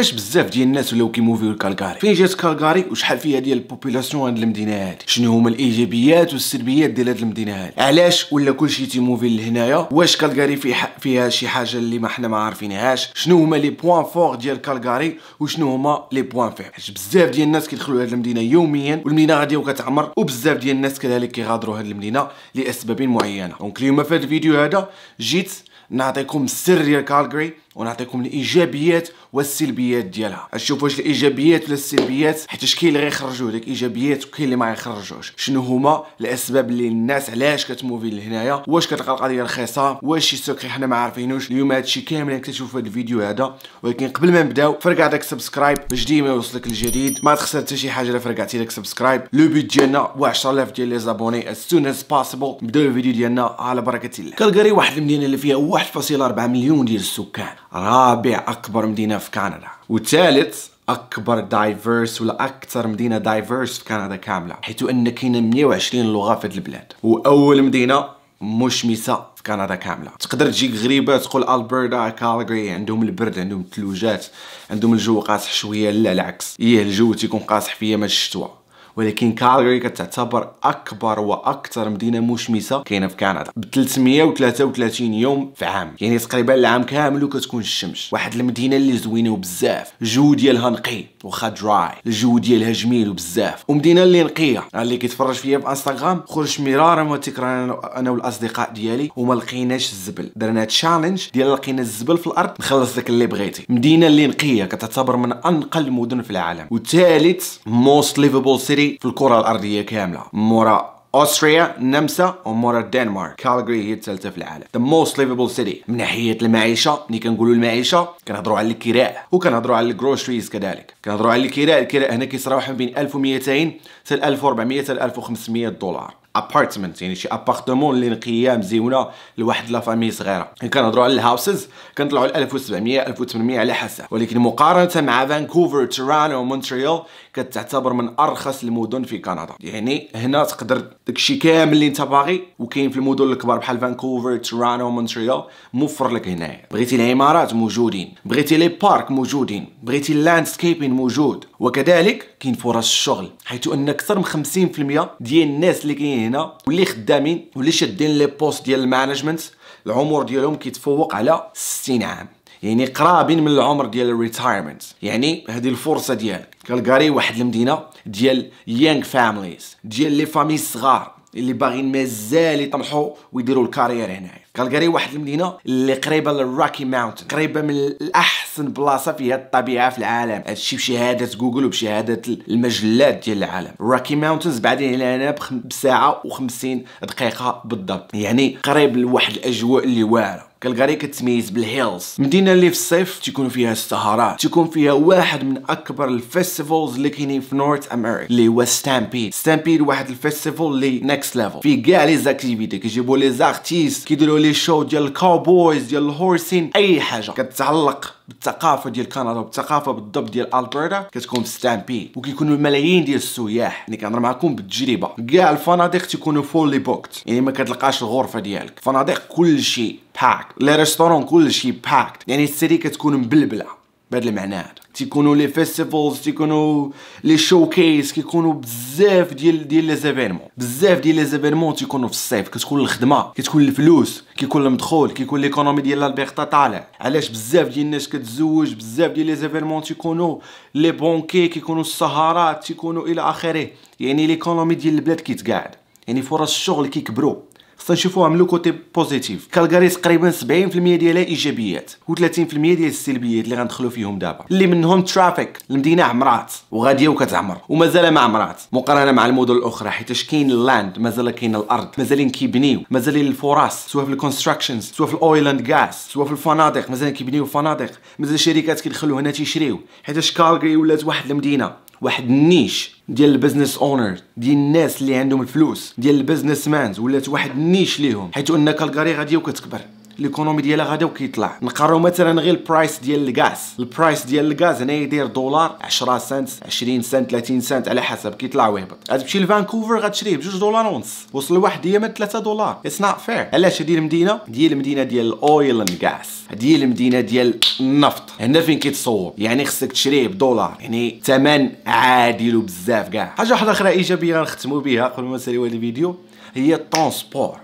اش بزاف ديال الناس ولاو كيموفيو لكالكاري فين جات كالكاري وشحال فيها ديال البوبولاسيون هاد المدينه هادي شنو هما الايجابيات والسلبيات ديال هاد المدينه هادي علاش ولا كلشي تيموفي لهنايا واش كالكاري في فيها شي حاجه اللي ما حنا ما عارفينهاش شنو هما لي بوين فور ديال كالكاري وشنو هما لي بوين فيبل حيت بزاف ديال الناس كيدخلوا هاد المدينه يوميا والمدينه غاديه وكتعمر وبزاف ديال الناس كذلك كيغادروا هاد المدينه لاسباب معينه دونك اليوم في هاد الفيديو هذا جيت نعطيكم السر ديال كالكاري ونعطيكم الايجابيات والسلبيات ديالها نشوف واش الايجابيات ولا السلبيات حيت كاين اللي غيخرجوا لك ايجابيات وكاين اللي ما يخرجوش شنو هما الاسباب اللي الناس علاش كتموفي لهنايا واش كتلقى القضيه رخيصه واش شي سكري حنا ما عارفينوش اليوم هادشي كامل كتشوفوا هذا الفيديو هذا ولكن قبل ما نبداو فرقع داك سبسكرايب باش ديما يوصلك الجديد ما تخسر حتى شي حاجه الا فرقعتي داك سبسكرايب لو بيت ديالنا هو 10000 ديال لي زابوني as soon as possible نبداو الفيديو ديالنا على بركه الله كالغاري واحد المدينه اللي فيها 1.4 مليون ديال السكان رابع أكبر مدينة في كندا وثالث اكبر دايفيرس ولا اكثر مدينه دايفيرس في كندا كامله حيث ان كاينه 120 لغه في هذه البلاد واول مدينه مشمسه في كندا كامله تقدر تجيك غريبه تقول البرتا كالغري عندهم البرد عندهم الثلوجات عندهم الجو قاصح شويه لا العكس ايه الجو تيكون قاصح فيا ما الشتوى ولكن كالغري كتعتبر اكبر واكثر مدينه مشمسه كاينه في كندا ب 333 يوم في عام يعني تقريبا العام كامل وكتكون الشمس واحد المدينه اللي زوينه وبزاف الجو ديالها نقي واخا دراي الجو ديالها جميل وبزاف ومدينه اللي نقيه اللي كيتفرج فيا في انستغرام خرج مرارا وتكرارا انا والاصدقاء ديالي وما لقيناش الزبل درنا تشالنج ديال لقينا الزبل في الارض نخلص داك اللي بغيتي مدينه اللي نقيه كتعتبر من انقى المدن في العالم وثالث موست ليفابل سيتي الجزائري في الكره الارضيه كامله مورا أستريا النمسا ومورا الدنمارك كالغري هي الثالثة في العالم ذا موست ليفبل سيتي من ناحية المعيشة ملي كنقولوا المعيشة كنهضروا على الكراء وكنهضروا على الجروسريز كذلك كنهضروا على الكراء الكراء هنا كيتراوح بين 1200 حتى 1400 حتى 1500 دولار ابارتمنت يعني شي ابارتمون اللي نقيه مزيونه لواحد لا فامي صغيره كنهضروا على الهاوسز كنطلعوا ل 1700 1800 على حسب ولكن مقارنه مع فانكوفر تورانو ومونتريال كتعتبر من ارخص المدن في كندا يعني هنا تقدر داكشي كامل اللي انت باغي وكاين في المدن الكبار بحال فانكوفر تورانو ومونتريال موفر لك هنايا بغيتي العمارات موجودين بغيتي لي بارك موجودين بغيتي اللاندسكيبين موجود وكذلك كاين فرص الشغل حيث ان اكثر من 50% ديال الناس اللي كاين خدامين هنا واللي خدامين واللي شادين لي بوست ديال المانجمنت العمر ديالهم كيتفوق على 60 عام يعني قرابين من العمر ديال الريتايرمنت يعني هذه الفرصه ديالك كالغاري واحد المدينه ديال يانغ فاميليز ديال لي فامي صغار اللي باغيين مازال يطمحوا ويديروا الكارير هنايا كالغاري واحد المدينه اللي قريبه للراكي ماونتن قريبه من الاحسن بلاصه فيها الطبيعه في العالم هادشي بشهاده جوجل وبشهاده المجلات ديال العالم راكي ماونتنز بعدين الى هنا بساعه و50 دقيقه بالضبط يعني قريب لواحد الاجواء اللي واعره كالغاري كتميز بالهيلز مدينه اللي في الصيف تكون فيها السهرات تكون فيها واحد من اكبر الفيستيفالز اللي كاينين في نورث امريكا اللي هو ستامبيد ستامبيد واحد الفيستيفال اللي نيكست ليفل فيه كاع لي زاكتيفيتي كيجيبوا لي زارتيست كيديروا لي لي شو ديال الكاوبويز ديال الهورسين اي حاجه كتعلق بالثقافه ديال كندا وبالثقافه بالضبط ديال البرتا كتكون في ستامبي وكيكونوا ملايين ديال السياح يعني كنهضر معكم بالتجربه كاع الفنادق تيكونوا فولي بوكت يعني ما كتلقاش الغرفه ديالك فنادق كلشي باك لي ريستورون كلشي باك يعني السيري كتكون مبلبله بهذا المعنى تيكونوا لي فيستيفالز تيكونوا لي شوكيس كيكونوا بزاف ديال ديال لي زيفينمون بزاف ديال لي زيفينمون تيكونوا في الصيف كتكون الخدمه كتكون الفلوس كيكون المدخول كيكون ليكونومي ديال لابيرتا طالع علاش بزاف ديال الناس كتزوج بزاف ديال لي زيفينمون تيكونوا لي بونكي كيكونوا السهرات تيكونوا الى اخره يعني ليكونومي ديال البلاد كيتقاعد يعني فرص الشغل كيكبروا خصنا نشوفوها من لو كوتي بوزيتيف كالغاري تقريبا 70% ديالها ايجابيات و30% ديال السلبيات اللي غندخلو فيهم دابا اللي منهم ترافيك المدينه عمرات وغاديه وكتعمر ومازال ما عمرات مقارنه مع المدن الاخرى حيتاش كاين اللاند مازال كاين الارض مازالين كيبنيو مازالين الفرص سواء في الكونستراكشنز سواء في الاويل اند غاز سواء في الفنادق مازال كيبنيو فنادق مازال الشركات كيدخلوا هنا تيشريو حيتاش كالغاري ولات واحد المدينه واحد النيش ديال البزنس اونر ديال الناس اللي عندهم الفلوس ديال البزنس مانز ولات واحد النيش ليهم حيت انك الكاري غادي وكتكبر ليكونومي ديالها غادي وكيطلع نقارو مثلا غير البرايس ديال الغاز البرايس ديال الغاز هنا يدير دولار 10 سنت 20 سنت 30 سنت على حسب كيطلع ويهبط غتمشي لفانكوفر غتشريه ب 2 دولار ونص وصل لواحد ديما 3 دولار اتس نوت فير علاش هذه المدينه ديال المدينه ديال الاويل اند غاز هذه المدينه ديال النفط هنا فين كيتصور يعني خصك تشريه بدولار يعني ثمن عادل وبزاف كاع حاجه واحده اخرى ايجابيه غنختموا بها قبل ما نسالي هذا الفيديو هي الترونسبور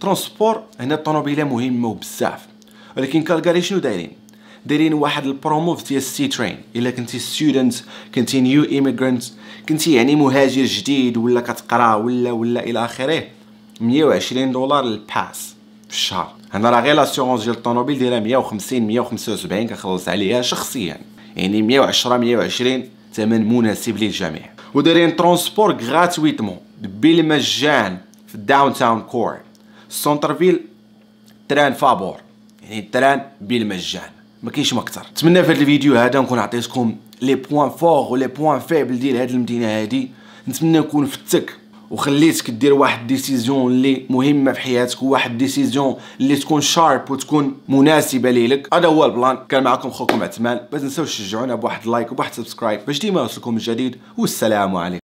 ترونسبور هنا الطوموبيله مهمه بزاف ولكن كالكاري شنو دايرين دايرين واحد البرومو ديال السي ترين الا كنتي ستودنت كنتي نيو ايميغرانت كنتي يعني مهاجر جديد ولا كتقرا ولا ولا الى اخره 120 دولار الباس في الشهر هنا راه غير لاسيونس ديال الطوموبيل دايره 150 175 كنخلص عليها شخصيا يعني 110 120 ثمن مناسب للجميع ودايرين ترونسبور غراتويتمون بالمجان في الداون تاون كور سونترفيل تران فابور يعني تران بالمجان ما كاينش ما اكثر نتمنى في هذا الفيديو هذا نكون عطيتكم لي بوين فور ولي بوين فيبل ديال هذه المدينه هذه نتمنى نكون فتك وخليتك دير واحد ديسيزيون اللي مهمه في حياتك وواحد ديسيزيون اللي تكون شارب وتكون مناسبه ليك هذا هو البلان كان معكم خوكم عثمان ما تنساوش تشجعونا بواحد لايك وبواحد سبسكرايب باش ديما يوصلكم الجديد والسلام عليكم